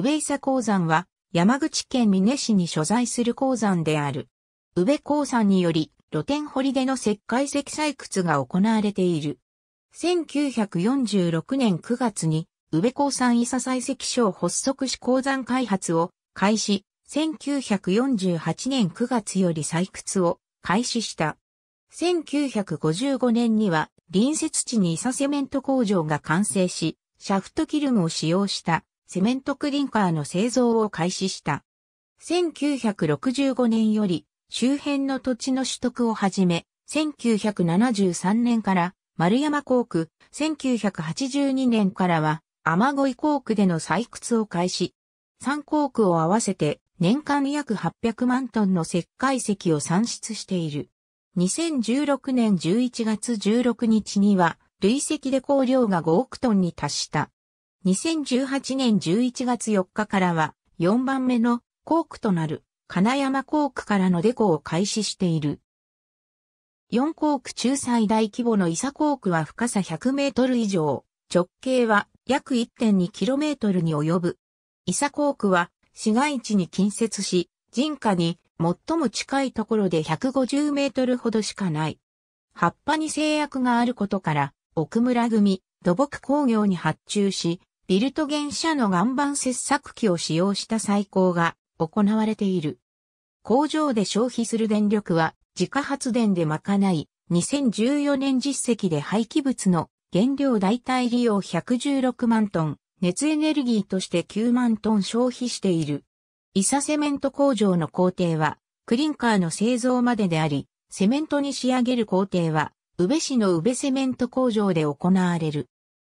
上伊佐鉱山は山口県美祢市に所在する鉱山である。上鉱山により露天掘りでの石灰石採掘が行われている。1946年9月に上鉱山伊佐採石所発足し鉱山開発を開始、1948年9月より採掘を開始した。1955年には隣接地に伊佐セメント工場が完成し、シャフトキルムを使用したセメントクリンカーの製造を開始した。1965年より周辺の土地の取得をはじめ、1973年から丸山工区、1982年からは雨乞い工区での採掘を開始。3工区を合わせて年間約800万トンの石灰石を産出している。2016年11月16日には累積で香料が5億トンに達した。2018年11月4日からは4番目の校区となる金山校区からのデコを開始している。4校区中最大規模の伊佐校区は深さ100メートル以上、直径は約 1.2km に及ぶ。伊佐校区は市街地に近接し、人家に最も近いところで150メートルほどしかない。葉っぱに制約があることから、奥村組、土木工業に発注し、ビルト原社の岩盤切削機を使用した採光が行われている。工場で消費する電力は自家発電で賄い、2014年実績で廃棄物の原料代替利用116万トン、熱エネルギーとして9万トン消費している。イサセメント工場の工程は、クリンカーの製造までであり、セメントに仕上げる工程は、宇部市の宇部セメント工場で行われる。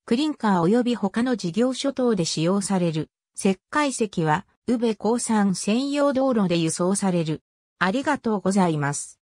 クリンカー及び他の事業所等で使用される。石灰石は、宇部鉱山専用道路で輸送される。ありがとうございます。